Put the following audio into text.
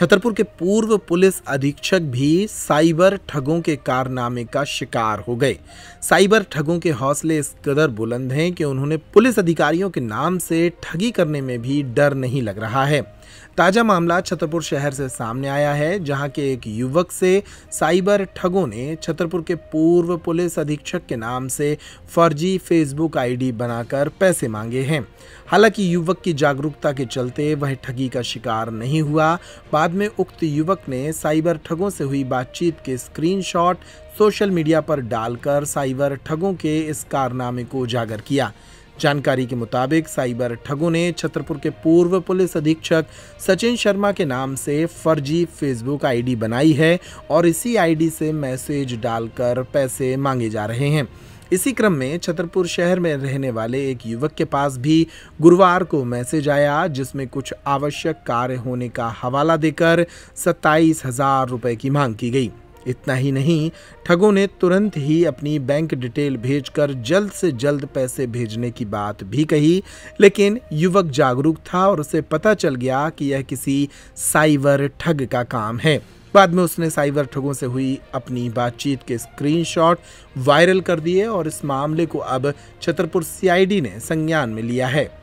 छतरपुर के पूर्व पुलिस अधीक्षक भी साइबर ठगों के कारनामे का शिकार हो गए साइबर ठगों के हौसले इस कदर बुलंद हैं कि उन्होंने पुलिस अधिकारियों के नाम से ठगी करने में भी डर नहीं लग रहा है ताज़ा मामला छतरपुर शहर से सामने आया है जहां के एक युवक से साइबर ठगों ने छतरपुर के पूर्व पुलिस अधीक्षक के नाम से फर्जी फेसबुक आईडी बनाकर पैसे मांगे हैं हालांकि युवक की जागरूकता के चलते वह ठगी का शिकार नहीं हुआ बाद में उक्त युवक ने साइबर ठगों से हुई बातचीत के स्क्रीनशॉट सोशल मीडिया पर डालकर साइबर ठगों के इस कारनामे को उजागर किया जानकारी के मुताबिक साइबर ठगों ने छतरपुर के पूर्व पुलिस अधीक्षक सचिन शर्मा के नाम से फर्जी फेसबुक आईडी बनाई है और इसी आईडी से मैसेज डालकर पैसे मांगे जा रहे हैं इसी क्रम में छतरपुर शहर में रहने वाले एक युवक के पास भी गुरुवार को मैसेज आया जिसमें कुछ आवश्यक कार्य होने का हवाला देकर सत्ताईस हजार रुपये की मांग की गई इतना ही नहीं ठगों ने तुरंत ही अपनी बैंक डिटेल भेजकर जल्द से जल्द पैसे भेजने की बात भी कही लेकिन युवक जागरूक था और उसे पता चल गया कि यह किसी साइबर ठग का काम है बाद में उसने साइबर ठगों से हुई अपनी बातचीत के स्क्रीनशॉट वायरल कर दिए और इस मामले को अब छतरपुर सीआईडी ने संज्ञान में लिया है